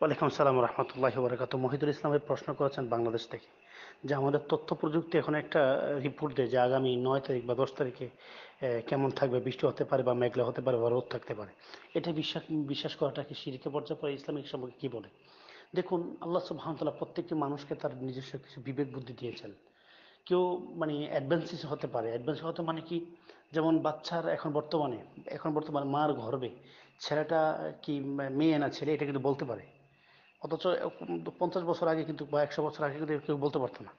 ওয়ালাইকুম সালাম রহমতুল্লাহ বরকাত মহিদুল ইসলামের প্রশ্ন করেছেন বাংলাদেশ থেকে যে আমাদের তথ্য প্রযুক্তি এখন একটা রিপোর্ট দেয় যে আগামী নয় তারিখ বা দশ তারিখে কেমন থাকবে বৃষ্টি হতে পারে বা মেঘলা হতে পারে বা রোদ থাকতে পারে এটা বিশ্বাস বিশ্বাস করাটা কি শিরিকে পর্যায়ে পরে ইসলামিক সম্পর্কে কী বলে দেখুন আল্লাহ সুবাহতাল্লাহ প্রত্যেকটি মানুষকে তার নিজস্ব কিছু বিবেক বুদ্ধি দিয়েছেন কেউ মানে অ্যাডভেন্সিস হতে পারে অ্যাডভান্স হতে মানে কি যেমন বাচ্চার এখন বর্তমানে এখন বর্তমানে মার গর্বে ছেলেটা কি মেয়ে না ছেলে এটা কিন্তু বলতে পারে অথচ পঞ্চাশ বছর আগে কিন্তু বা একশো বছর আগে কিন্তু কেউ বলতে পারতো না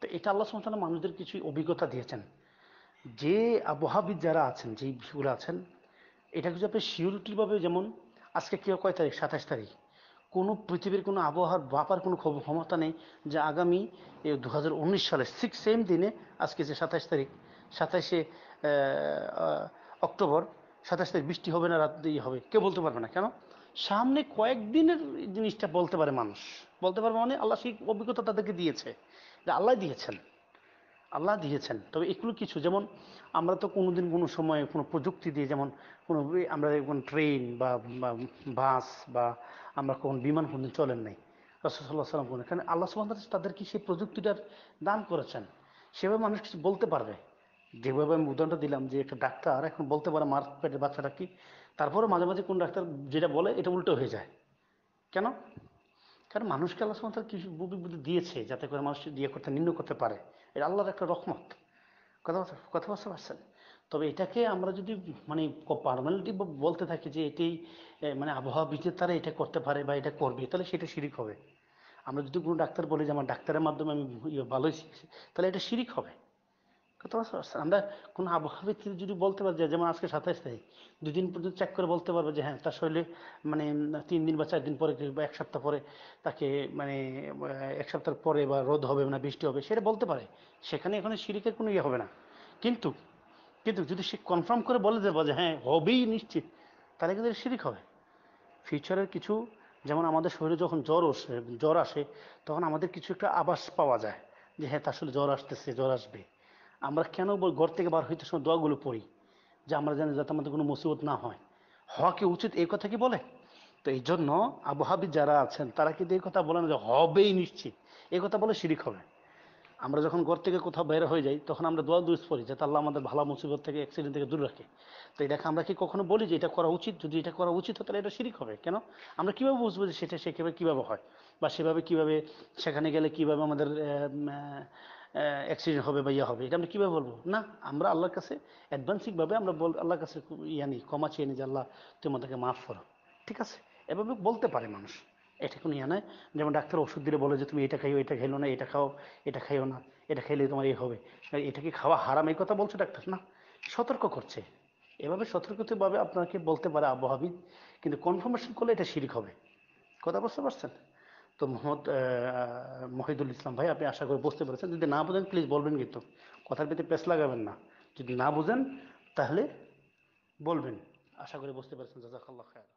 তো এটা আল্লাহ সমস্যা মানুষদের কিছু অভিজ্ঞতা দিয়েছেন যে আবহাবিদ যারা আছেন যেই বিষয়গুলো আছেন এটা কিছু আপনি সিউরিটিভাবে যেমন আজকে কেউ কয় তারিখ সাতাশ তারিখ কোনো পৃথিবীর কোনো আবহাওয়ার বাপার কোনো ক্ষমতা নেই যে আগামী দু হাজার উনিশ সালে সিক্স সেম দিনে আজকে যে সাতাশ তারিখ সাতাশে অক্টোবর সাতাশ তারিখ বৃষ্টি হবে না রাত দিয়ে হবে কেউ বলতে পারবে না কেন সামনে কয়েকদিনের জিনিসটা বলতে পারে মানুষ বলতে পারবে মানে আল্লাহ সেই অভিজ্ঞতা তাদেরকে দিয়েছে আল্লাহ দিয়েছেন আল্লাহ দিয়েছেন তবে এগুলো কিছু যেমন আমরা তো কোনো দিন কোনো সময় কোনো প্রযুক্তি দিয়ে যেমন কোনো আমরা কোন ট্রেন বা বাস বা আমরা কোন বিমান কোনো চলেন নাই রসদাল্লাহ সাল্লাম কারণ আল্লাহ সুবাহ তাদেরকে সেই প্রযুক্তিটার দান করেছেন সেভাবে মানুষ কিছু বলতে পারবে যেভাবে আমি উদাহরণটা দিলাম যে একটা ডাক্তার এখন বলতে পারে মার পেটের বাচ্চাটা কি তারপরে মাঝে মাঝে কোন ডাক্তার যেটা বলে এটা উল্টো হয়ে যায় কেন কারণ মানুষকে আল্লাহ সামাতার কিছু বুদ্ধি বুদ্ধি দিয়েছে যাতে করে মানুষ ইয়ে করতে নিম্ন করতে পারে এটা আল্লাহর একটা রকমত কথা কথা বুঝতে পারছেন তবে এটাকে আমরা যদি মানে পারমানেন্টলি বলতে থাকি যে এটি মানে আবহাওয়া বিচে তারা এটা করতে পারে বা এটা করবে তাহলে সেটা শিরিক হবে আমরা যদি কোনো ডাক্তার বলি যে আমার ডাক্তারের মাধ্যমে আমি ইয়ে ভালোই শিখছি তাহলে এটা শিরিক হবে আমরা কোনো আবহাওয়া ভিত্তিতে যদি বলতে পারি যে যেমন আজকে সাতাশ তারিখ দুদিন পর্যন্ত চেক করে বলতে পারবে যে হ্যাঁ তার শরীরে মানে তিন দিন বা চার দিন পরে বা এক সপ্তাহ পরে তাকে মানে এক সপ্তাহ পরে বা রোদ হবে না বৃষ্টি হবে সেটা বলতে পারে সেখানে এখানে সিরিকের কোনো ইয়ে হবে না কিন্তু কিন্তু যদি সে কনফার্ম করে বলে দেবো যে হ্যাঁ হবেই নিশ্চিত তাহলে কিন্তু সিরিক হবে ফিউচারের কিছু যেমন আমাদের শরীরে যখন জ্বর আসে জ্বর আসে তখন আমাদের কিছু একটা আবাস পাওয়া যায় যে হ্যাঁ তার আসলে জ্বর আসতেছে জ্বর আসবে আমরা কেন ঘর থেকে বার হইতে সময় দোয়াগুলো পড়ি যে আমরা জানি যাতে আমাদের কোনো মুসিবত না হয় হওয়া কি উচিত এই কথা কি বলে তো এই জন্য আবহাবি যারা আছেন তারা কিন্তু এই কথা বলেন যে হবেই নিশ্চিত এই কথা বলে শিরিক হবে আমরা যখন ঘর থেকে কোথাও বের হয়ে যাই তখন আমরা দোয়া দুস পড়ি যাতে আল্লাহ আমাদের ভালো মুসিবত থেকে অ্যাক্সিডেন্ট থেকে দূরে রাখে তো এটাকে আমরা কি কখনো বলি যে এটা করা উচিত যদি এটা করা উচিত হয় তাহলে এটা শিরিক হবে কেন আমরা কীভাবে বুঝবো যে সেটা সেভাবে কীভাবে হয় বা সেভাবে কীভাবে সেখানে গেলে কীভাবে আমাদের অ্যাক্সিডেন্ট হবে বা ইয়ে হবে এটা আমরা কীভাবে বলবো না আমরা আল্লাহর কাছে অ্যাডভান্সিকভাবে আমরা বল আল্লাহর কাছে ইয়ানি নিই ক্ষমা চেয়ে নিই যে আল্লাহ তুমি আমাদেরকে মাফ করো ঠিক আছে এভাবে বলতে পারে মানুষ এটা কোনো ইয়ে নয় যেমন ডাক্তার ওষুধ দিলে বলে যে তুমি এটা খাইও এটা খাইলো না এটা খাও এটা খাইও না এটা খাইলে তোমার এই হবে এটা কি খাওয়া হারাম এই কথা বলছে ডাক্তার না সতর্ক করছে এভাবে সতর্কিতভাবে আপনাকে বলতে পারে আবহাওয়াবিদ কিন্তু কনফার্মেশন করলে এটা শিরিক হবে কথা বুঝতে পারছেন তো মোহাম্মদ মহিদুল ইসলাম ভাই আপনি আশা করে বুঝতে পেরেছেন যদি না বোঝেন প্লিজ বলবেন কিন্তু কথার প্রতি পেস লাগাবেন না যদি না বোঝেন তাহলে বলবেন আশা করি বুঝতে পেরেছেন জাজাকাল্লাহ খায়